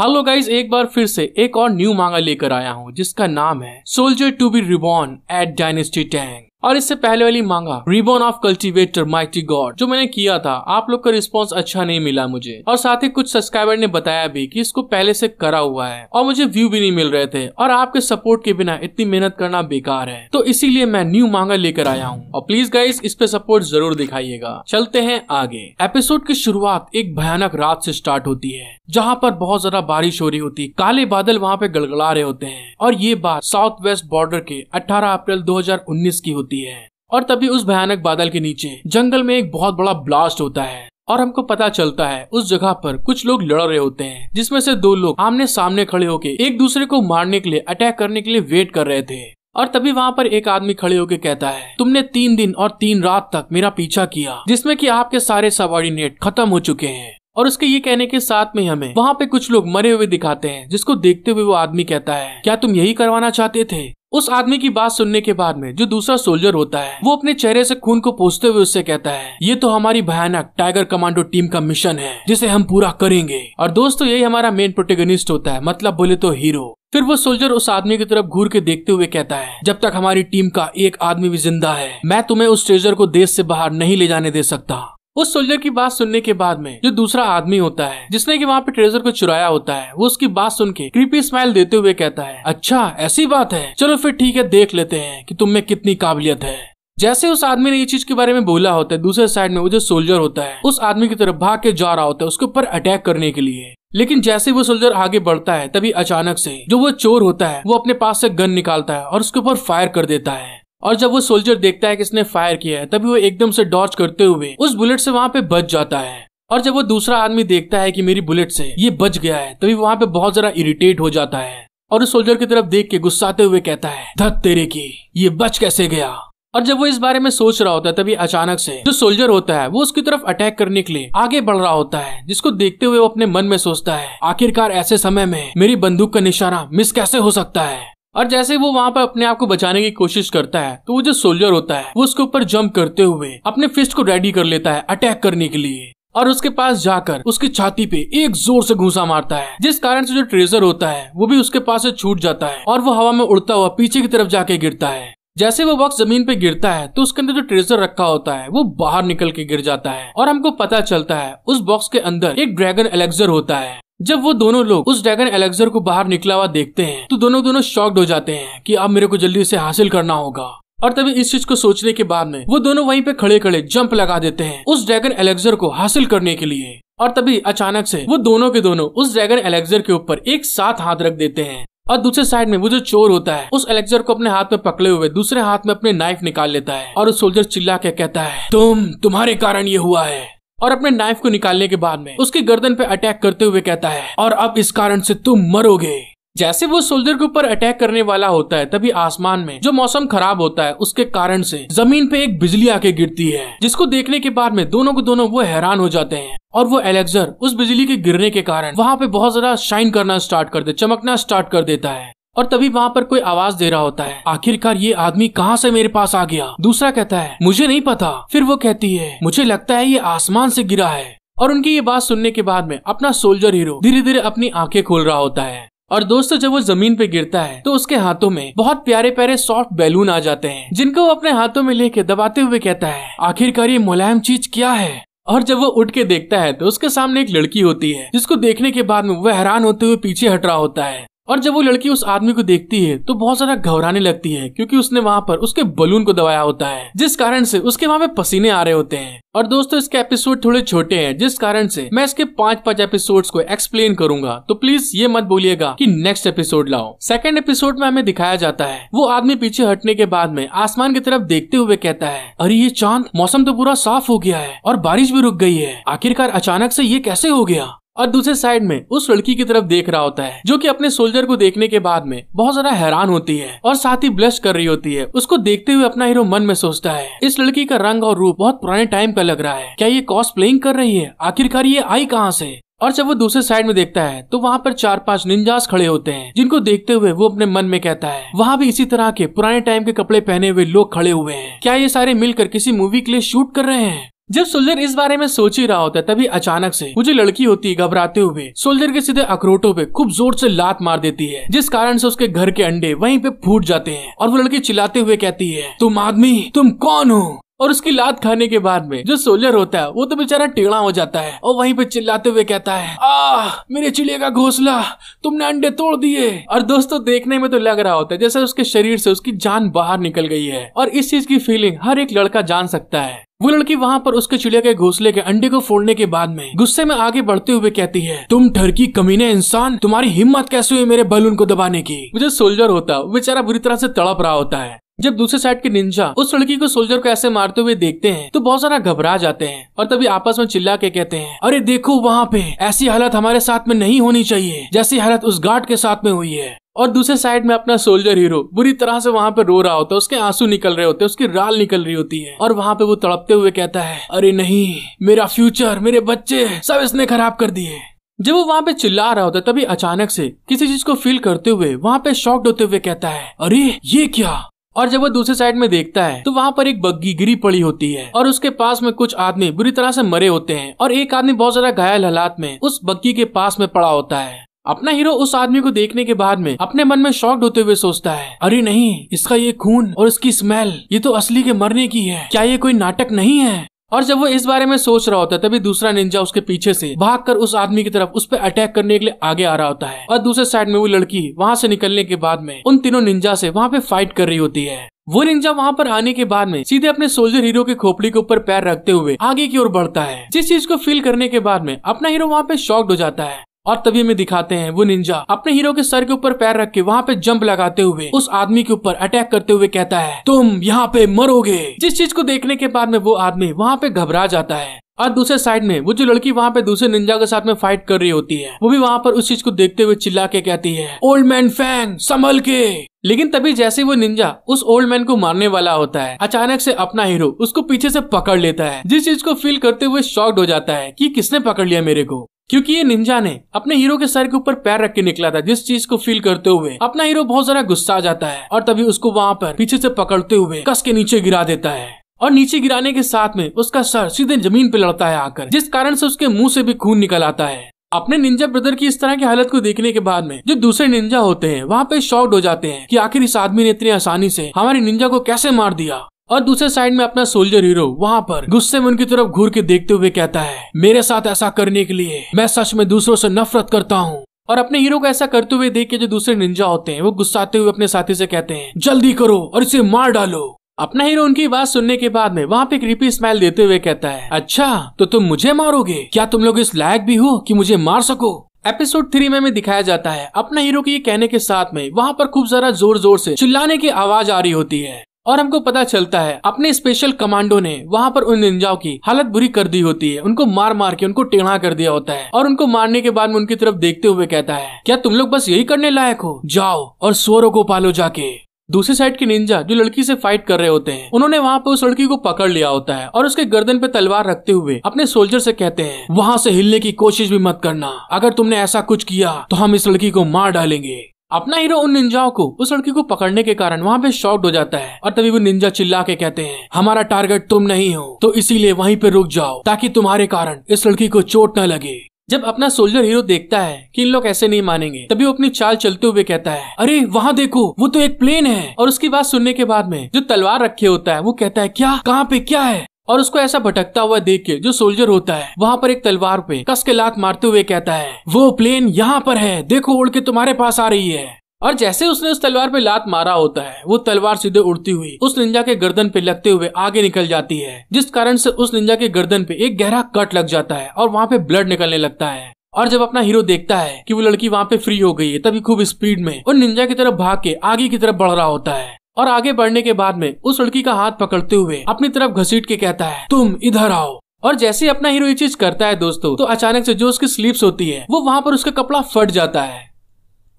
hello guys एक बार फिर से एक और न्यू मांगा लेकर आया हूँ जिसका नाम है soldier to be reborn at dynasty tank और इससे पहले वाली manga reborn of cultivator mighty god जो मैंने किया था आप लोग का रिस्पॉन्स अच्छा नहीं मिला मुझे और साथ ही कुछ सब्सक्राइबर ने बताया भी कि इसको पहले से करा हुआ है और मुझे व्यू भी नहीं मिल रहे थे और आपके सपोर्ट के बिना इतनी मेहनत करना बेकार है तो इसीलिए मैं न्यू मांगा लेकर आया हूँ और प्लीज गाइज इस पे सपोर्ट जरूर दिखाईगा चलते हैं आगे एपिसोड की शुरुआत एक भयानक रात से स्टार्ट होती है जहाँ पर बहुत ज्यादा बारिश हो रही होती काले बादल वहाँ पे गड़गड़ा रहे होते हैं और ये बात साउथ वेस्ट बॉर्डर के अठारह अप्रैल दो की होती होती है और तभी उस भयानक बादल के नीचे जंगल में एक बहुत बड़ा ब्लास्ट होता है और हमको पता चलता है उस जगह पर कुछ लोग लड़ रहे होते हैं जिसमें से दो लोग आमने सामने खड़े होके एक दूसरे को मारने के लिए अटैक करने के लिए वेट कर रहे थे और तभी वहाँ पर एक आदमी खड़े होके कहता है तुमने तीन दिन और तीन रात तक मेरा पीछा किया की कि आपके सारे सबॉर्डिनेट खत्म हो चुके हैं और उसके ये कहने के साथ में हमें वहाँ पे कुछ लोग मरे हुए दिखाते हैं जिसको देखते हुए वो आदमी कहता है क्या तुम यही करवाना चाहते थे उस आदमी की बात सुनने के बाद में जो दूसरा सोल्जर होता है वो अपने चेहरे से खून को पोसते हुए उससे कहता है ये तो हमारी भयानक टाइगर कमांडो टीम का मिशन है जिसे हम पूरा करेंगे और दोस्तों यही हमारा मेन प्रोटेगनिस्ट होता है मतलब बोले तो हीरो फिर वो सोल्जर उस आदमी की तरफ घूर के देखते हुए कहता है जब तक हमारी टीम का एक आदमी भी जिंदा है मैं तुम्हें उस ट्रेजर को देश से बाहर नहीं ले जाने दे सकता उस सोल्जर की बात सुनने के बाद में जो दूसरा आदमी होता है जिसने की वहाँ पे ट्रेजर को चुराया होता है वो उसकी बात सुन के कृपी स्माइल देते हुए कहता है अच्छा ऐसी बात है चलो फिर ठीक है देख लेते हैं कि तुम में कितनी काबिलियत है जैसे उस आदमी ने ये चीज के बारे में बोला होता है दूसरे साइड में वो जो सोल्जर होता है उस आदमी की तरफ भाग के जा रहा होता है उसके ऊपर अटैक करने के लिए लेकिन जैसे वो सोल्जर आगे बढ़ता है तभी अचानक से जो वो चोर होता है वो अपने पास से गन निकालता है और उसके ऊपर फायर कर देता है और जब वो सोल्जर देखता है कि इसने फायर किया है तभी वो एकदम से डॉच करते हुए उस बुलेट से वहाँ पे बच जाता है और जब वो दूसरा आदमी देखता है कि मेरी बुलेट से ये बच गया है तभी वहाँ पे बहुत जरा इरिटेट हो जाता है और उस सोल्जर की तरफ देख के गुस्साते हुए कहता है धत तेरे की ये बच कैसे गया और जब वो इस बारे में सोच रहा होता है तभी अचानक से जो सोल्जर होता है वो उसकी तरफ अटैक करने के लिए आगे बढ़ रहा होता है जिसको देखते हुए वो अपने मन में सोचता है आखिरकार ऐसे समय में मेरी बंदूक का निशाना मिस कैसे हो सकता है और जैसे वो वहाँ पर अपने आप को बचाने की कोशिश करता है तो वो जो सोल्जर होता है वो उसके ऊपर जंप करते हुए अपने फिस्ट को रेडी कर लेता है अटैक करने के लिए और उसके पास जाकर उसकी छाती पे एक जोर से घूसा मारता है जिस कारण से जो ट्रेजर होता है वो भी उसके पास से छूट जाता है और वो हवा में उड़ता हुआ पीछे की तरफ जाके गिरता है जैसे वो बॉक्स जमीन पे गिरता है तो उसके अंदर जो ट्रेजर रखा होता है वो बाहर निकल के गिर जाता है और हमको पता चलता है उस बॉक्स के अंदर एक ड्रैगन एलेक्जर होता है जब वो दोनों लोग उस ड्रैगन एलेक्सर को बाहर निकला हुआ देखते हैं तो दोनों दोनों शॉक्ड हो जाते हैं कि अब मेरे को जल्दी इसे हासिल करना होगा और तभी इस चीज को सोचने के बाद में वो दोनों वहीं पे खड़े खड़े जंप लगा देते हैं उस ड्रैगन एलेक्सर को हासिल करने के लिए और तभी अचानक से वो दोनों के दोनों उस ड्रैगन एलेक्सर के ऊपर एक साथ हाथ रख देते हैं और दूसरे साइड में वो जो चोर होता है उस एलेक्सर को अपने हाथ में पकड़े हुए दूसरे हाथ में अपने नाइफ निकाल लेता है और उस सोल्जर चिल्ला के कहता है तुम तुम्हारे कारण ये हुआ है और अपने नाइफ को निकालने के बाद में उसके गर्दन पे अटैक करते हुए कहता है और अब इस कारण से तुम मरोगे जैसे वो सोल्जर के ऊपर अटैक करने वाला होता है तभी आसमान में जो मौसम खराब होता है उसके कारण से जमीन पे एक बिजली आके गिरती है जिसको देखने के बाद में दोनों को दोनों वो हैरान हो जाते हैं और वो एलेक्सर उस बिजली के गिरने के कारण वहाँ पे बहुत ज्यादा शाइन करना स्टार्ट कर दे चमकना स्टार्ट कर देता है और तभी वहाँ पर कोई आवाज दे रहा होता है आखिरकार ये आदमी कहाँ से मेरे पास आ गया दूसरा कहता है मुझे नहीं पता फिर वो कहती है मुझे लगता है ये आसमान से गिरा है और उनकी ये बात सुनने के बाद में अपना सोल्जर हीरो धीरे धीरे अपनी आंखें खोल रहा होता है और दोस्तों जब वो जमीन पे गिरता है तो उसके हाथों में बहुत प्यारे प्यारे सॉफ्ट बैलून आ जाते हैं जिनको वो अपने हाथों में लेके दबाते हुए कहता है आखिरकार ये मुलायम चीज क्या है और जब वो उठ के देखता है तो उसके सामने एक लड़की होती है जिसको देखने के बाद में वह हैरान होते हुए पीछे हट रहा होता है और जब वो लड़की उस आदमी को देखती है तो बहुत ज्यादा घबराने लगती है क्योंकि उसने वहाँ पर उसके बलून को दबाया होता है जिस कारण से उसके वहाँ पे पसीने आ रहे होते हैं और दोस्तों इसके एपिसोड थोड़े छोटे हैं जिस कारण से मैं इसके पांच पांच एपिसोड्स को एक्सप्लेन करूंगा तो प्लीज ये मत बोलिएगा कि नेक्स्ट एपिसोड लाओ सेकंड एपिसोड में हमें दिखाया जाता है वो आदमी पीछे हटने के बाद में आसमान की तरफ देखते हुए कहता है अरे ये चांद मौसम तो पूरा साफ हो गया है और बारिश भी रुक गई है आखिरकार अचानक से ये कैसे हो गया और दूसरे साइड में उस लड़की की तरफ देख रहा होता है जो कि अपने सोल्जर को देखने के बाद में बहुत ज्यादा हैरान होती है और साथ ही ब्लश कर रही होती है उसको देखते हुए अपना हीरो मन में सोचता है इस लड़की का रंग और रूप बहुत पुराने टाइम का लग रहा है क्या ये कॉस्ट प्लेइंग कर रही है आखिरकार ये आई कहाँ से और जब वो दूसरे साइड में देखता है तो वहाँ पर चार पांच निंजास खड़े होते हैं जिनको देखते हुए वो अपने मन में कहता है वहाँ भी इसी तरह के पुराने टाइम के कपड़े पहने हुए लोग खड़े हुए हैं क्या ये सारे मिलकर किसी मूवी के लिए शूट कर रहे हैं जब सोल्जर इस बारे में सोच ही रहा होता है तभी अचानक से मुझे लड़की होती है घबराते हुए सोल्जर के सीधे अखरोटों पे खूब जोर से लात मार देती है जिस कारण से उसके घर के अंडे वहीं पे फूट जाते हैं और वो लड़की चिल्लाते हुए कहती है तुम आदमी तुम कौन हो और उसकी लात खाने के बाद में जो सोल्जर होता है वो तो बेचारा टेढ़ा हो जाता है और वहीं पे चिल्लाते हुए कहता है आह मेरे चिड़िया का घोसला तुमने अंडे तोड़ दिए और दोस्तों देखने में तो लग रहा होता है जैसे उसके शरीर से उसकी जान बाहर निकल गई है और इस चीज की फीलिंग हर एक लड़का जान सकता है वो लड़की वहाँ पर उसके चिड़िया के घोसले के अंडे को फोड़ने के बाद में गुस्से में आगे बढ़ते हुए कहती है तुम ठरकी कमीने इंसान तुम्हारी हिम्मत कैसे हुई मेरे बलून को दबाने की मुझे सोल्जर होता बेचारा बुरी तरह से तड़प रहा होता है जब दूसरे साइड के निंजा उस लड़की को सोल्जर को ऐसे मारते हुए देखते हैं तो बहुत सारा घबरा जाते हैं और तभी आपस में चिल्ला के कहते हैं अरे देखो वहाँ पे ऐसी हालत हमारे साथ में नहीं होनी चाहिए जैसी हालत उस गार्ड के साथ में हुई है और दूसरे साइड में अपना सोल्जर हीरो बुरी तरह से वहाँ पे रो रहा होता है उसके आंसू निकल रहे होते हैं उसकी राल निकल रही होती है और वहाँ पे वो तड़पते हुए कहता है अरे नहीं मेरा फ्यूचर मेरे बच्चे सब इसने खराब कर दिए जब वो वहाँ पे चिल्ला रहा होता है तभी अचानक से किसी चीज को फील करते हुए वहाँ पे शॉक्ड होते हुए कहता है अरे ये क्या और जब वो दूसरी साइड में देखता है तो वहाँ पर एक बग्गी गिरी पड़ी होती है और उसके पास में कुछ आदमी बुरी तरह से मरे होते हैं और एक आदमी बहुत ज्यादा घायल हालात में उस बग्गी के पास में पड़ा होता है अपना हीरो उस आदमी को देखने के बाद में अपने मन में शॉक्ड होते हुए सोचता है अरे नहीं इसका ये खून और इसकी स्मेल ये तो असली के मरने की है क्या ये कोई नाटक नहीं है और जब वो इस बारे में सोच रहा होता है तभी दूसरा निंजा उसके पीछे से भागकर उस आदमी की तरफ उस पर अटैक करने के लिए आगे आ रहा होता है और दूसरे साइड में वो लड़की वहाँ से निकलने के बाद में उन तीनों निंजा से वहाँ पे फाइट कर रही होती है वो निंजा वहाँ पर आने के बाद में सीधे अपने सोल्जर हीरो की खोपड़ी के ऊपर पैर रखते हुए आगे की ओर बढ़ता है जिस चीज को फील करने के बाद में अपना हीरो वहाँ पे शॉक्ड हो जाता है और तभी हमें दिखाते हैं वो निंजा अपने हीरो के सर के ऊपर पैर रख के वहाँ पे जंप लगाते हुए उस आदमी के ऊपर अटैक करते हुए कहता है तुम यहाँ पे मरोगे जिस चीज को देखने के बाद में वो आदमी वहाँ पे घबरा जाता है और दूसरे साइड में वो जो लड़की वहाँ पे दूसरे निंजा के साथ में फाइट कर रही होती है वो भी वहाँ पर उस चीज को देखते हुए चिल्ला के कहती है ओल्ड मैन फैंग संभल के लेकिन तभी जैसे वो निंजा उस ओल्ड मैन को मारने वाला होता है अचानक से अपना हीरो उसको पीछे से पकड़ लेता है जिस चीज को फील करते हुए शॉक्ड हो जाता है कि किसने पकड़ लिया मेरे को क्योंकि ये निंजा ने अपने हीरो के सर के ऊपर पैर रख के निकला था जिस चीज को फील करते हुए अपना हीरो बहुत ज्यादा गुस्सा आ जाता है और तभी उसको वहाँ पर पीछे से पकड़ते हुए कस के नीचे गिरा देता है और नीचे गिराने के साथ में उसका सर सीधे जमीन पे लड़ता है आकर जिस कारण से उसके मुंह से भी खून निकल आता है अपने निंजा ब्रदर की इस तरह की हालत को देखने के बाद में जो दूसरे निंजा होते हैं वहाँ पे शॉक्ड हो जाते हैं कि आखिर इस आदमी ने इतनी आसानी से हमारे निंजा को कैसे मार दिया और दूसरे साइड में अपना सोल्जर हीरो वहाँ पर गुस्से में उनकी तरफ घूर के देखते हुए कहता है मेरे साथ ऐसा करने के लिए मैं सच में दूसरों से नफरत करता हूँ और अपने हीरो को ऐसा करते हुए देख के जो दूसरे निंजा होते हैं वो गुस्साते हुए अपने साथी से कहते हैं जल्दी करो और इसे मार डालो अपना हीरो उनकी बात सुनने के बाद में वहाँ पे क्रीपी स्माइल देते हुए कहता है अच्छा तो तुम मुझे मारोगे क्या तुम लोग इस लायक भी हो कि मुझे मार सको एपिसोड थ्री में, में दिखाया जाता है अपना हीरो के ये कहने के साथ में वहाँ पर खूब जरा जोर जोर से चिल्लाने की आवाज आ रही होती है और हमको पता चलता है अपने स्पेशल कमांडो ने वहाँ पर उन निंजाओं की हालत बुरी कर दी होती है उनको मार मार के उनको टेढ़ा कर दिया होता है और उनको मारने के बाद में उनकी तरफ देखते हुए कहता है क्या तुम लोग बस यही करने लायक हो जाओ और सोरो को पालो जाके दूसरी साइड के निंजा जो लड़की से फाइट कर रहे होते हैं उन्होंने वहाँ पे उस लड़की को पकड़ लिया होता है और उसके गर्दन पे तलवार रखते हुए अपने सोल्जर से कहते हैं वहाँ से हिलने की कोशिश भी मत करना अगर तुमने ऐसा कुछ किया तो हम इस लड़की को मार डालेंगे अपना हीरो उन निंजाओं को उस लड़की को पकड़ने के कारण वहाँ पे शॉक्ड हो जाता है और तभी वो निंजा चिल्ला के कहते हैं हमारा टारगेट तुम नहीं हो तो इसीलिए वहीं पे रुक जाओ ताकि तुम्हारे कारण इस लड़की को चोट न लगे जब अपना सोल्जर हीरो देखता है कि इन लोग ऐसे नहीं मानेंगे तभी वो अपनी चाल चलते हुए कहता है अरे वहाँ देखो वो तो एक प्लेन है और उसकी बात सुनने के बाद में जो तलवार रखे होता है वो कहता है क्या कहाँ पे क्या है और उसको ऐसा भटकता हुआ देख के जो सोल्जर होता है वहाँ पर एक तलवार पे कस के लात मारते हुए कहता है वो प्लेन यहाँ पर है देखो उड़ के तुम्हारे पास आ रही है और जैसे उसने उस तलवार पे लात मारा होता है वो तलवार सीधे उड़ती हुई उस निंजा के गर्दन पे लगते हुए आगे निकल जाती है जिस कारण से उस निंजा के गर्दन पे एक गहरा कट लग जाता है और वहाँ पे ब्लड निकलने लगता है और जब अपना हीरो देखता है कि वो लड़की वहाँ पे फ्री हो गई है तभी खूब स्पीड में और निंजा की तरफ भाग के आगे की तरफ बढ़ रहा होता है और आगे बढ़ने के बाद में उस लड़की का हाथ पकड़ते हुए अपनी तरफ घसीट के कहता है तुम इधर आओ और जैसे ही अपना हीरो ये चीज करता है दोस्तों तो अचानक से जो उसकी स्लीप्स होती है वो वहां पर उसका कपड़ा फट जाता है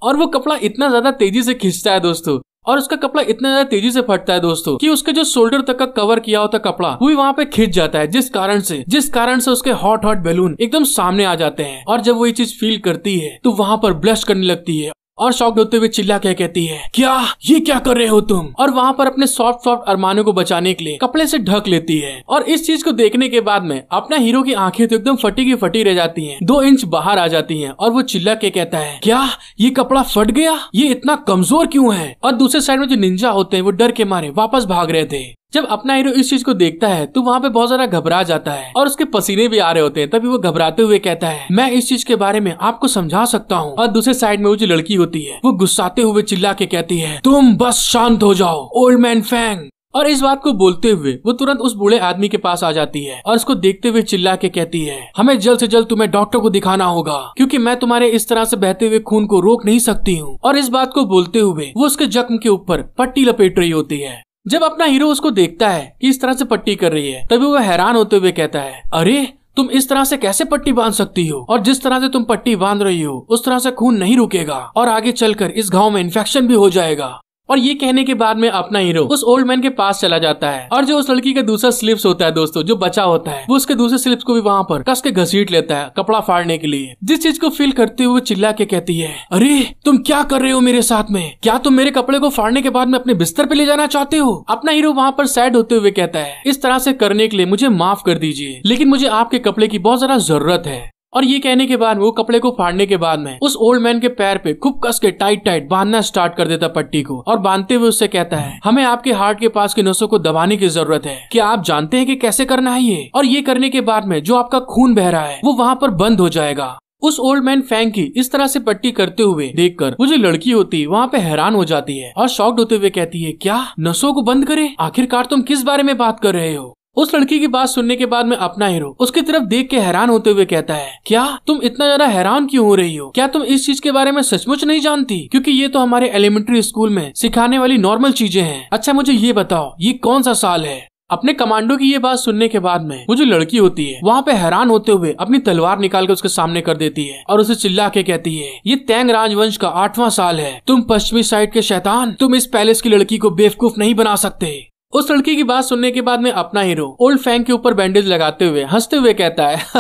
और वो कपड़ा इतना ज्यादा तेजी से खींचता है दोस्तों और उसका कपड़ा इतना ज्यादा तेजी से फटता है दोस्तों कि उसके जो शोल्डर तक का कवर किया होता कपड़ा वो भी वहाँ पे खींच जाता है जिस कारण से जिस कारण से उसके हॉट हॉट बैलून एकदम सामने आ जाते हैं और जब वो ये चीज फील करती है तो वहाँ पर ब्लश करने लगती है और शॉक होते हुए चिल्ला क्या कहती है क्या ये क्या कर रहे हो तुम और वहाँ पर अपने सॉफ्ट सॉफ्ट अरमानों को बचाने के लिए कपड़े से ढक लेती है और इस चीज को देखने के बाद में अपना हीरो की आंखें तो एकदम फटी की फटी रह जाती हैं दो इंच बाहर आ जाती हैं और वो चिल्ला के कहता है क्या ये कपड़ा फट गया ये इतना कमजोर क्यों है और दूसरे साइड में जो निंजा होते हैं वो डर के मारे वापस भाग रहे थे जब अपना हीरो इस चीज को देखता है तो वहाँ पे बहुत ज्यादा घबरा जाता है और उसके पसीने भी आ रहे होते हैं तभी वो घबराते हुए कहता है मैं इस चीज के बारे में आपको समझा सकता हूँ और दूसरे साइड में वो जो लड़की होती है वो गुस्साते हुए चिल्ला के कहती है तुम बस शांत हो जाओ ओल्ड मैन फैंग और इस बात को बोलते हुए वो तुरंत उस बूढ़े आदमी के पास आ जाती है और उसको देखते हुए चिल्ला के कहती है हमें जल्द से जल्द तुम्हें डॉक्टर को दिखाना होगा क्योंकि मैं तुम्हारे इस तरह से बहते हुए खून को रोक नहीं सकती हूँ और इस बात को बोलते हुए वो उसके जख्म के ऊपर पट्टी लपेट रही होती है जब अपना हीरो उसको देखता है कि इस तरह से पट्टी कर रही है तभी वो हैरान होते हुए कहता है अरे तुम इस तरह से कैसे पट्टी बांध सकती हो और जिस तरह से तुम पट्टी बांध रही हो उस तरह से खून नहीं रुकेगा और आगे चलकर इस गांव में इन्फेक्शन भी हो जाएगा और ये कहने के बाद में अपना हीरो उस ओल्ड मैन के पास चला जाता है और जो उस लड़की का दूसरा स्लिप्स होता है दोस्तों जो बचा होता है वो उसके दूसरे स्लिप्स को भी वहाँ पर कस के घसीट लेता है कपड़ा फाड़ने के लिए जिस चीज को फील करते हुए चिल्ला के कहती है अरे तुम क्या कर रहे हो मेरे साथ में क्या तुम मेरे कपड़े को फाड़ने के बाद में अपने बिस्तर पे ले जाना चाहते हो अपना हीरो वहाँ पर सैड होते हुए कहता है इस तरह से करने के लिए मुझे माफ कर दीजिए लेकिन मुझे आपके कपड़े की बहुत ज्यादा जरूरत है और ये कहने के बाद वो कपड़े को फाड़ने के बाद में उस ओल्ड मैन के पैर पे खूब कस के टाइट टाइट बांधना स्टार्ट कर देता पट्टी को और बांधते हुए उससे कहता है हमें आपके हार्ट के पास के नसों को दबाने की जरूरत है क्या आप जानते हैं कि कैसे करना है ये और ये करने के बाद में जो आपका खून बह रहा है वो वहाँ पर बंद हो जाएगा उस ओल्ड मैन फैंग की इस तरह से पट्टी करते हुए देखकर वो जो लड़की होती है वहाँ पे हैरान हो जाती है और शॉक्ड होते हुए कहती है क्या नसों को बंद करे आखिरकार तुम किस बारे में बात कर रहे हो उस लड़की की बात सुनने के बाद में अपना हीरो उसकी तरफ देख के हैरान होते हुए कहता है क्या तुम इतना ज्यादा हैरान क्यों हो रही हो क्या तुम इस चीज के बारे में सचमुच नहीं जानती क्योंकि ये तो हमारे एलिमेंट्री स्कूल में सिखाने वाली नॉर्मल चीजें हैं अच्छा मुझे ये बताओ ये कौन सा साल है अपने कमांडो की ये बात सुनने के बाद में वो जो लड़की होती है वहाँ पे हैरान होते हुए अपनी तलवार निकाल कर उसके सामने कर देती है और उसे चिल्ला के कहती है ये तैंग राजवंश का आठवां साल है तुम पश्चिमी साइड के शैतान तुम इस पैलेस की लड़की को बेवकूफ नहीं बना सकते उस लड़की की बात सुनने के बाद में अपना हीरो ओल्ड फैंग के ऊपर बैंडेज लगाते हुए हंसते हुए कहता है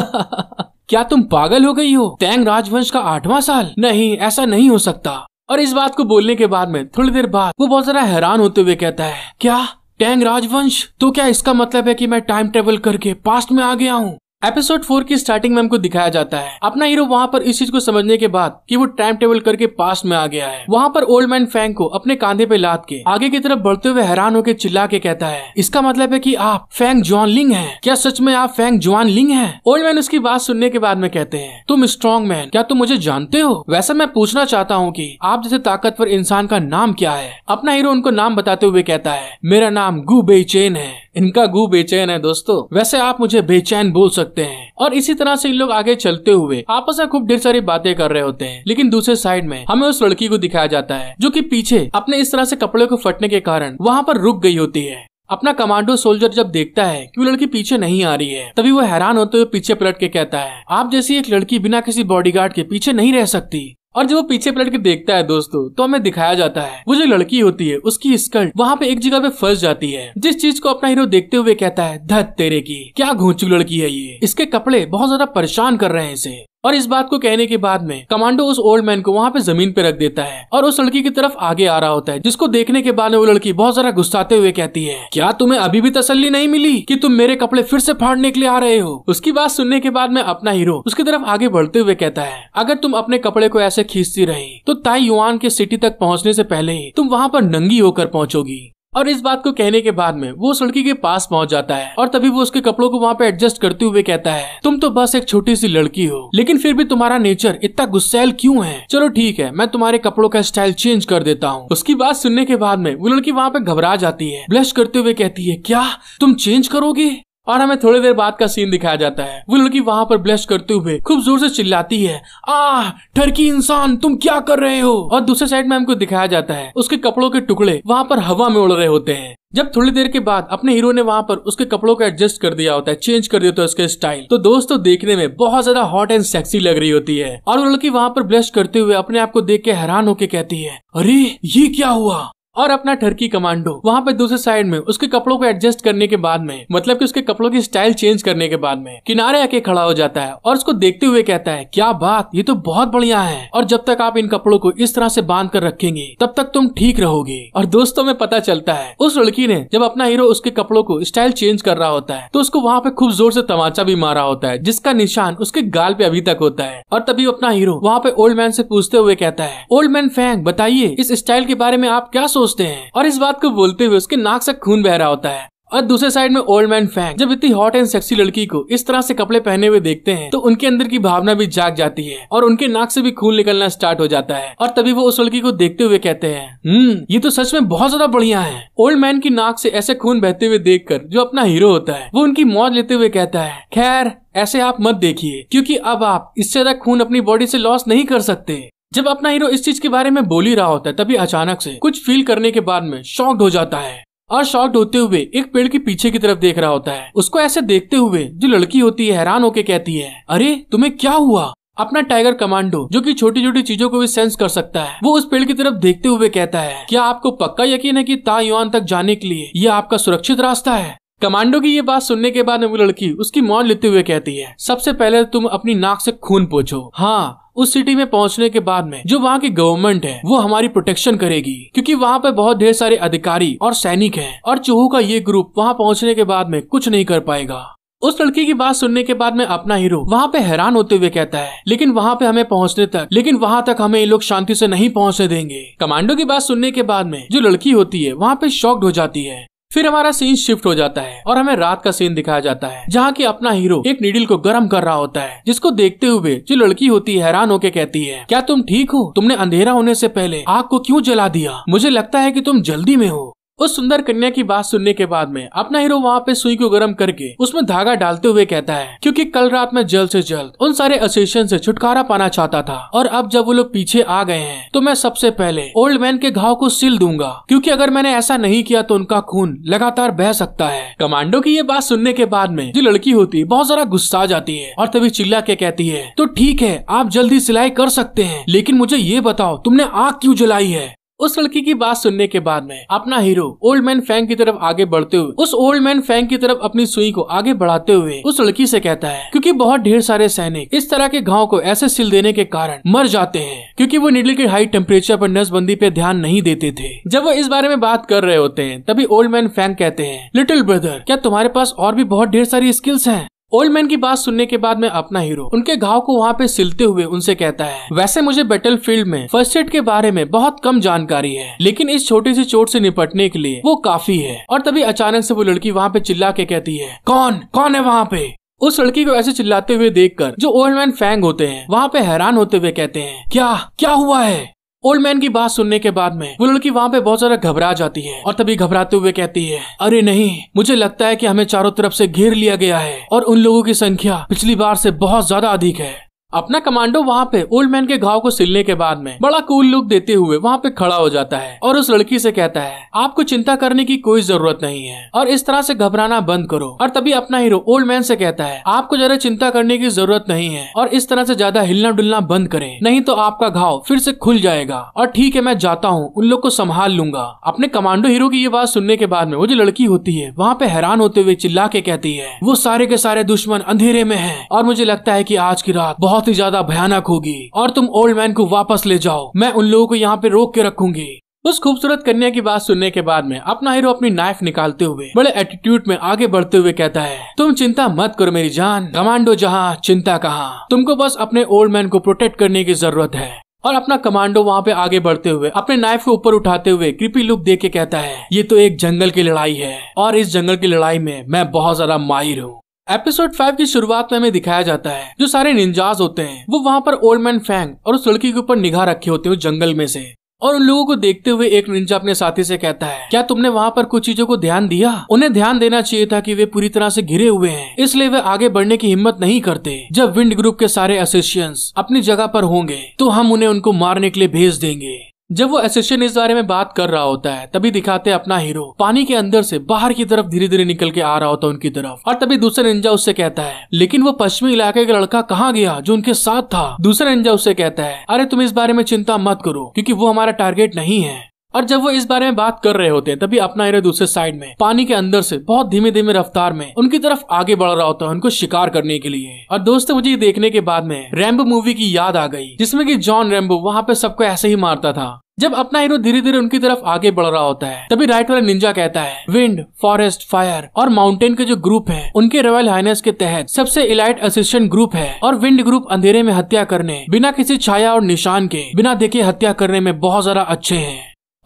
क्या तुम पागल हो गई हो तैंग राजवंश का आठवां साल नहीं ऐसा नहीं हो सकता और इस बात को बोलने के बाद में थोड़ी देर बाद वो बहुत ज़्यादा हैरान होते हुए कहता है क्या टैंग राजवंश तो क्या इसका मतलब है कि मैं टाइम ट्रेवल करके पास्ट में आ गया हूँ एपिसोड फोर की स्टार्टिंग में हमको दिखाया जाता है अपना हीरो वहाँ पर इस चीज को समझने के बाद कि वो टाइम टेबल करके पास में आ गया है वहाँ पर ओल्ड मैन फैंग को अपने कांधे पे लाद के आगे की तरफ बढ़ते हुए हैरान होकर चिल्ला के कहता है इसका मतलब है कि आप फैंग जॉन लिंग है क्या सच में आप फैंग जॉन लिंग है ओल्ड मैन उसकी बात सुनने के बाद में कहते हैं तुम स्ट्रॉन्ग मैन क्या तुम मुझे जानते हो वैसा मैं पूछना चाहता हूँ की आप जैसे ताकतवर इंसान का नाम क्या है अपना हीरो उनको नाम बताते हुए कहता है मेरा नाम गु बेचैन है इनका गु बेचैन है दोस्तों वैसे आप मुझे बेचैन बोल सकते हैं और इसी तरह से इन लोग आगे चलते हुए आपस में खूब ढेर सारी बातें कर रहे होते हैं लेकिन दूसरे साइड में हमें उस लड़की को दिखाया जाता है जो की पीछे अपने इस तरह से कपड़े को फटने के कारण वहाँ पर रुक गई होती है अपना कमांडो सोल्जर जब देखता है कि वो लड़की पीछे नहीं आ रही है तभी वो हैरान होते हुए पीछे पलट के कहता है आप जैसी एक लड़की बिना किसी बॉडीगार्ड के पीछे नहीं रह सकती और जब वो पीछे पलट के देखता है दोस्तों तो हमें दिखाया जाता है वो जो लड़की होती है उसकी स्कर्ट वहाँ पे एक जगह पे फंस जाती है जिस चीज को अपना हीरो देखते हुए कहता है धत तेरे की क्या घूचू लड़की है ये इसके कपड़े बहुत ज्यादा परेशान कर रहे हैं इसे और इस बात को कहने के बाद में कमांडो उस ओल्ड मैन को वहाँ पे जमीन पे रख देता है और उस लड़की की तरफ आगे आ रहा होता है जिसको देखने के बाद वो लड़की बहुत जरा गुस्साते हुए कहती है क्या तुम्हें अभी भी तसल्ली नहीं मिली की तुम मेरे कपड़े फिर से फाड़ने के लिए आ रहे हो उसकी बात सुनने के बाद में अपना हीरो उसकी तरफ आगे बढ़ते हुए कहता है अगर तुम अपने कपड़े को ऐसे खींचती रही तो ताई युवान के सिटी तक पहुँचने से पहले ही तुम वहाँ पर नंगी होकर पहुँचोगी और इस बात को कहने के बाद में वो उस लड़की के पास पहुंच जाता है और तभी वो उसके कपड़ों को वहाँ पे एडजस्ट करते हुए कहता है तुम तो बस एक छोटी सी लड़की हो लेकिन फिर भी तुम्हारा नेचर इतना गुस्सैल क्यूँ है चलो ठीक है मैं तुम्हारे कपड़ों का स्टाइल चेंज कर देता हूँ उसकी बात सुनने के बाद में वो लड़की वहाँ पे घबरा जाती है ब्लश करते हुए कहती है क्या तुम चेंज करोगे और हमें थोड़ी देर बाद का सीन दिखाया जाता है वो लड़की वहां पर ब्लश करते हुए खूब जोर से चिल्लाती है आह ठरकी इंसान तुम क्या कर रहे हो और दूसरे साइड में हमको दिखाया जाता है उसके कपड़ों के टुकड़े वहां पर हवा में उड़ रहे होते हैं जब थोड़ी देर के बाद अपने हीरो ने वहाँ पर उसके कपड़ों को एडजस्ट कर दिया होता है चेंज कर दिया होता है उसके स्टाइल तो दोस्तों देखने में बहुत ज्यादा हॉट एंड सेक्सी लग रही होती है और वो लड़की वहाँ पर ब्लश करते हुए अपने आप को देख के हैरान होके कहती है अरे ये क्या हुआ और अपना ठरकी कमांडो वहाँ पे दूसरे साइड में उसके कपड़ों को एडजस्ट करने के बाद में मतलब की उसके कपड़ों की स्टाइल चेंज करने के बाद में किनारे आके खड़ा हो जाता है और उसको देखते हुए कहता है क्या बात ये तो बहुत बढ़िया है और जब तक आप इन कपड़ों को इस तरह से बांध कर रखेंगे तब तक तुम ठीक रहोगे और दोस्तों में पता चलता है उस लड़की ने जब अपना हीरो उसके कपड़ों को स्टाइल चेंज कर रहा होता है तो उसको वहाँ पे खूब जोर से तमाचा भी मारा होता है जिसका निशान उसके गाल पे अभी तक होता है और तभी अपना हीरो वहाँ पे ओल्ड मैन से पूछते हुए कहता है ओल्ड मैन फैंग बताइए इस स्टाइल के बारे में आप क्या सोच सोचते हैं और इस बात को बोलते हुए उसके नाक से खून बह रहा होता है और दूसरे साइड में ओल्ड मैन फैंग जब इतनी हॉट एंड सेक्सी लड़की को इस तरह से कपड़े पहने हुए देखते हैं तो उनके अंदर की भावना भी जाग जाती है और उनके नाक से भी खून निकलना स्टार्ट हो जाता है और तभी वो उस लड़की को देखते हुए कहते हैं हम्म ये तो सच में बहुत ज्यादा बढ़िया है ओल्ड मैन की नाक से ऐसे खून बहते हुए देख कर जो अपना हीरो होता है वो उनकी मौत लेते हुए कहता है खैर ऐसे आप मत देखिए क्योंकि अब आप इससे ज्यादा खून अपनी बॉडी से लॉस नहीं कर सकते जब अपना हीरो इस चीज के बारे में बोल ही रहा होता है तभी अचानक से कुछ फील करने के बाद में शॉक्ड हो जाता है और शॉक्ड होते हुए एक पेड़ के पीछे की तरफ देख रहा होता है उसको ऐसे देखते हुए जो लड़की होती है हैरान होकर कहती है अरे तुम्हें क्या हुआ अपना टाइगर कमांडो जो कि छोटी छोटी चीजों को भी सेंस कर सकता है वो उस पेड़ की तरफ देखते हुए कहता है क्या आपको पक्का यकीन है कि युआन तक जाने के लिए यह आपका सुरक्षित रास्ता है कमांडो की ये बात सुनने के बाद वो लड़की उसकी मौत लेते हुए कहती है सबसे पहले तुम अपनी नाक से खून पोछो हाँ उस सिटी में पहुंचने के बाद में जो वहाँ की गवर्नमेंट है वो हमारी प्रोटेक्शन करेगी क्योंकि वहाँ पे बहुत ढेर सारे अधिकारी और सैनिक हैं और चूहू का ये ग्रुप वहाँ पहुँचने के बाद में कुछ नहीं कर पाएगा उस लड़की की बात सुनने के बाद में अपना हीरो वहाँ पे हैरान होते हुए कहता है लेकिन वहाँ पे हमें पहुँचने तक लेकिन वहाँ तक हमें ये लोग शांति से नहीं पहुँचने देंगे कमांडो की बात सुनने के बाद में जो लड़की होती है वहाँ पे शॉक्ड हो जाती है फिर हमारा सीन शिफ्ट हो जाता है और हमें रात का सीन दिखाया जाता है जहाँ की अपना हीरो एक नीडिल को गर्म कर रहा होता है जिसको देखते हुए जो लड़की होती है हैरान होके कहती है क्या तुम ठीक हो तुमने अंधेरा होने से पहले आग को क्यों जला दिया मुझे लगता है कि तुम जल्दी में हो उस सुंदर कन्या की बात सुनने के बाद में अपना हीरो वहाँ पे सुई को गर्म करके उसमें धागा डालते हुए कहता है क्योंकि कल रात में जल्द से जल्द उन सारे असेशन से छुटकारा पाना चाहता था और अब जब वो लोग पीछे आ गए हैं तो मैं सबसे पहले ओल्ड मैन के घाव को सिल दूंगा क्योंकि अगर मैंने ऐसा नहीं किया तो उनका खून लगातार बह सकता है कमांडो की ये बात सुनने के बाद में जो लड़की होती है बहुत जरा गुस्सा आ जाती है और तभी चिल्ला के कहती है तो ठीक है आप जल्दी सिलाई कर सकते हैं लेकिन मुझे ये बताओ तुमने आग क्यों जलाई है उस लड़की की बात सुनने के बाद में अपना हीरो ओल्ड मैन फैंग की तरफ आगे बढ़ते हुए उस ओल्ड मैन फैंग की तरफ अपनी सुई को आगे बढ़ाते हुए उस लड़की से कहता है क्योंकि बहुत ढेर सारे सैनिक इस तरह के घाव को ऐसे सिल देने के कारण मर जाते हैं क्योंकि वो निडल के हाई टेम्परेचर पर नसबंदी पे ध्यान नहीं देते थे जब वो इस बारे में बात कर रहे होते हैं तभी ओल्ड मैन फैंग कहते हैं लिटिल ब्रदर क्या तुम्हारे पास और भी बहुत ढेर सारी स्किल्स है ओल्ड मैन की बात सुनने के बाद मैं अपना हीरो उनके घाव को वहाँ पे सिलते हुए उनसे कहता है वैसे मुझे बैटल फील्ड में फर्स्ट एड के बारे में बहुत कम जानकारी है लेकिन इस छोटी सी चोट से निपटने के लिए वो काफी है और तभी अचानक से वो लड़की वहाँ पे चिल्ला के कहती है कौन कौन है वहाँ पे उस लड़की को ऐसे चिल्लाते हुए देखकर जो ओल्ड मैन फैंग होते हैं वहाँ पे हैरान होते हुए कहते हैं क्या क्या हुआ है ओल्ड मैन की बात सुनने के बाद में वो लड़की वहाँ पे बहुत ज्यादा घबरा जाती है और तभी घबराते हुए कहती है अरे नहीं मुझे लगता है कि हमें चारों तरफ से घेर लिया गया है और उन लोगों की संख्या पिछली बार से बहुत ज्यादा अधिक है अपना कमांडो वहाँ पे ओल्ड मैन के घाव को सिलने के बाद में बड़ा कूल लुक देते हुए वहाँ पे खड़ा हो जाता है और उस लड़की से कहता है आपको चिंता करने की कोई जरूरत नहीं है और इस तरह से घबराना बंद करो और तभी अपना हीरो ओल्ड मैन से कहता है आपको जरा चिंता करने की जरूरत नहीं है और इस तरह से ज्यादा हिलना डुलना बंद करे नहीं तो आपका घाव फिर से खुल जाएगा और ठीक है मैं जाता हूँ उन लोग को संभाल लूंगा अपने कमांडो हीरो की ये बात सुनने के बाद में वो जो लड़की होती है वहाँ पे हैरान होते हुए चिल्ला के कहती है वो सारे के सारे दुश्मन अंधेरे में है और मुझे लगता है की आज की रात बहुत बहुत ही ज्यादा भयानक होगी और तुम ओल्ड मैन को वापस ले जाओ मैं उन लोगों को यहाँ पे रोक के रखूंगी उस खूबसूरत कन्या की बात सुनने के बाद में अपना हीरो अपनी नाइफ निकालते हुए बड़े एटीट्यूड में आगे बढ़ते हुए कहता है तुम चिंता मत करो मेरी जान कमांडो जहाँ चिंता कहाँ तुमको बस अपने ओल्ड मैन को प्रोटेक्ट करने की जरूरत है और अपना कमांडो वहाँ पे आगे बढ़ते हुए अपने नाइफ को ऊपर उठाते हुए कृपी लुक दे के कहता है ये तो एक जंगल की लड़ाई है और इस जंगल की लड़ाई में मैं बहुत ज्यादा माहिर हूँ एपिसोड फाइव की शुरुआत में हमें दिखाया जाता है जो सारे निंजाज होते हैं वो वहाँ पर ओल्ड मैन फैंग और उस लड़की के ऊपर निगाह रखे होते हैं जंगल में से और उन लोगों को देखते हुए एक निंजा अपने साथी से कहता है क्या तुमने वहाँ पर कुछ चीजों को ध्यान दिया उन्हें ध्यान देना चाहिए था कि वे पूरी तरह से घिरे हुए हैं इसलिए वे आगे बढ़ने की हिम्मत नहीं करते जब विंड ग्रुप के सारे असिस्टेंट्स अपनी जगह पर होंगे तो हम उन्हें उनको मारने के लिए भेज देंगे जब वो एसोसिएशन इस बारे में बात कर रहा होता है तभी दिखाते हैं अपना हीरो पानी के अंदर से बाहर की तरफ धीरे धीरे निकल के आ रहा होता है उनकी तरफ और तभी दूसरा निंजा उससे कहता है लेकिन वो पश्चिमी इलाके का लड़का कहाँ गया जो उनके साथ था दूसरा निंजा उससे कहता है अरे तुम इस बारे में चिंता मत करो क्योंकि वो हमारा टारगेट नहीं है और जब वो इस बारे में बात कर रहे होते हैं तभी अपना हीरो दूसरे साइड में पानी के अंदर से बहुत धीमे धीमे रफ्तार में उनकी तरफ आगे बढ़ रहा होता है उनको शिकार करने के लिए और दोस्तों मुझे ये देखने के बाद में रैम्बो मूवी की याद आ गई जिसमे की जॉन रैम्बो वहाँ पे सबको ऐसे ही मारता था जब अपना हीरो धीरे धीरे उनकी तरफ आगे बढ़ रहा होता है तभी राइट वाला निंजा कहता है विंड फॉरेस्ट फायर और माउंटेन के जो ग्रुप है उनके रॉयल हाइनेस के तहत सबसे इलाइट असिस्टेंट ग्रुप है और विंड ग्रुप अंधेरे में हत्या करने बिना किसी छाया और निशान के बिना देखे हत्या करने में बहुत ज्यादा अच्छे है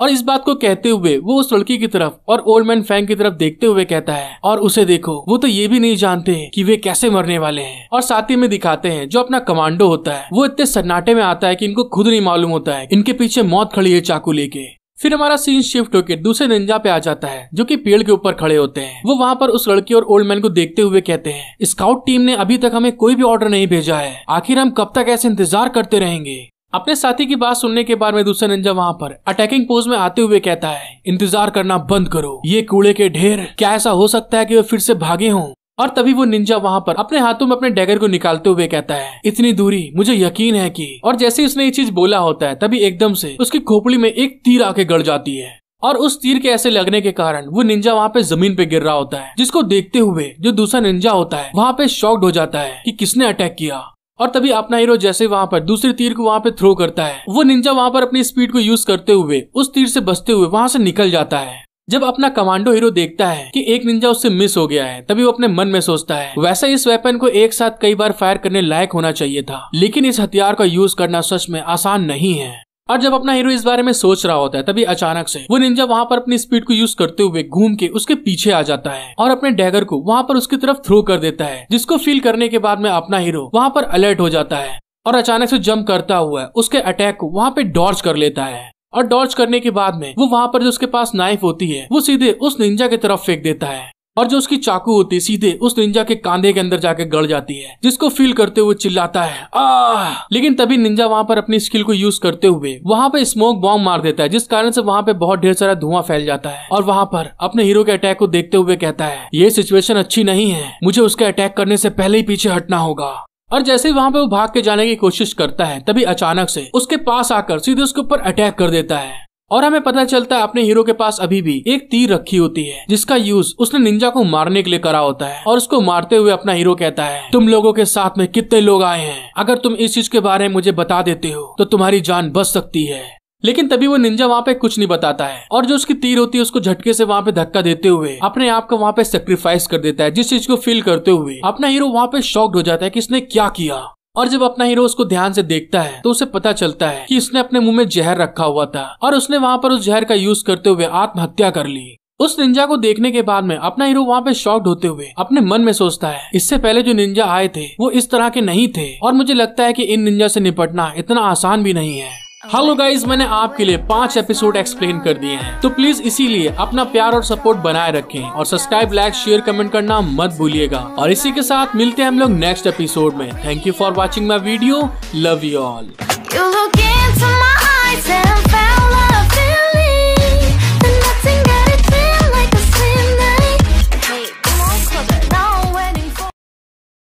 और इस बात को कहते हुए वो उस लड़की की तरफ और ओल्ड मैन फैंग की तरफ देखते हुए कहता है और उसे देखो वो तो ये भी नहीं जानते कि वे कैसे मरने वाले हैं और साथ ही में दिखाते हैं जो अपना कमांडो होता है वो इतने सन्नाटे में आता है कि इनको खुद नहीं मालूम होता है इनके पीछे मौत खड़ी है चाकू लेके फिर हमारा सीन शिफ्ट होकर दूसरे निंजा पे आ जाता है जो कि पेड़ के ऊपर खड़े होते हैं वो वहाँ पर उस लड़की और ओल्ड मैन को देखते हुए कहते हैं स्काउट टीम ने अभी तक हमें कोई भी ऑर्डर नहीं भेजा है आखिर हम कब तक ऐसे इंतजार करते रहेंगे अपने साथी की बात सुनने के बाद में दूसरा निंजा वहाँ पर अटैकिंग पोज में आते हुए कहता है इंतजार करना बंद करो ये कूड़े के ढेर क्या ऐसा हो सकता है कि वे फिर से भागे हों और तभी वो निंजा वहाँ पर अपने हाथों में अपने डैगर को निकालते हुए कहता है इतनी दूरी मुझे यकीन है कि और जैसे उसने ये चीज बोला होता है तभी एकदम से उसकी खोपड़ी में एक तीर आके गड़ जाती है और उस तीर के ऐसे लगने के कारण वो निंजा वहाँ पे जमीन पे गिर रहा होता है जिसको देखते हुए जो दूसरा निंजा होता है वहाँ पे शॉक्ड हो जाता है कि किसने अटैक किया और तभी अपना हीरो जैसे वहाँ पर दूसरे तीर को वहाँ पे थ्रो करता है वो निंजा वहाँ पर अपनी स्पीड को यूज करते हुए उस तीर से बचते हुए वहाँ से निकल जाता है जब अपना कमांडो हीरो देखता है कि एक निंजा उससे मिस हो गया है तभी वो अपने मन में सोचता है वैसे इस वेपन को एक साथ कई बार फायर करने लायक होना चाहिए था लेकिन इस हथियार का यूज करना सच में आसान नहीं है और जब अपना हीरो इस बारे में सोच रहा होता है तभी अचानक से वो निंजा वहाँ पर अपनी स्पीड को यूज करते हुए घूम के उसके पीछे आ जाता है और अपने डैगर को वहाँ पर उसकी तरफ थ्रो कर देता है जिसको फील करने के बाद में अपना हीरो वहाँ पर अलर्ट हो जाता है और अचानक से जंप करता हुआ उसके अटैक को वहाँ पे डॉर्च कर लेता है और डॉर्च करने के बाद में वो वहाँ पर जो उसके पास नाइफ होती है वो सीधे उस निंजा की तरफ फेंक देता है और जो उसकी चाकू होती है सीधे उस निंजा के कांधे के अंदर जाके गड़ जाती है जिसको फील करते हुए चिल्लाता है आह लेकिन तभी निंजा वहां पर अपनी स्किल को यूज करते हुए वहां पे स्मोक बॉम्ब मार देता है जिस कारण से वहां पे बहुत ढेर सारा धुआं फैल जाता है और वहां पर अपने हीरो के अटैक को देखते हुए कहता है ये सिचुएशन अच्छी नहीं है मुझे उसके अटैक करने से पहले ही पीछे हटना होगा और जैसे ही वहां पे वो भाग के जाने की कोशिश करता है तभी अचानक से उसके पास आकर सीधे उसके ऊपर अटैक कर देता है और हमें पता चलता है अपने हीरो के पास अभी भी एक तीर रखी होती है जिसका यूज उसने निंजा को मारने के लिए करा होता है और उसको मारते हुए अपना हीरो कहता है तुम लोगों के साथ में कितने लोग आए हैं अगर तुम इस चीज के बारे में मुझे बता देते हो तो तुम्हारी जान बच सकती है लेकिन तभी वो निंजा वहाँ पे कुछ नहीं बताता है और जो उसकी तीर होती है उसको झटके से वहाँ पे धक्का देते हुए अपने आप को वहाँ पे सेक्रीफाइस कर देता है जिस चीज को फील करते हुए अपना हीरो वहाँ पे शॉक्ड हो जाता है कि इसने क्या किया और जब अपना हीरो उसको ध्यान से देखता है तो उसे पता चलता है कि उसने अपने मुंह में जहर रखा हुआ था और उसने वहां पर उस जहर का यूज करते हुए आत्महत्या कर ली उस निंजा को देखने के बाद में अपना हीरो वहाँ पे शॉक्ड होते हुए अपने मन में सोचता है इससे पहले जो निंजा आए थे वो इस तरह के नहीं थे और मुझे लगता है कि इन निंजा से निपटना इतना आसान भी नहीं है हेलो गाइज मैंने आपके लिए पांच एपिसोड एक्सप्लेन कर दिए हैं तो प्लीज इसीलिए अपना प्यार और सपोर्ट बनाए रखें और सब्सक्राइब लाइक शेयर कमेंट करना मत भूलिएगा और इसी के साथ मिलते हैं हम लोग नेक्स्ट एपिसोड में thank you for watching my video love you all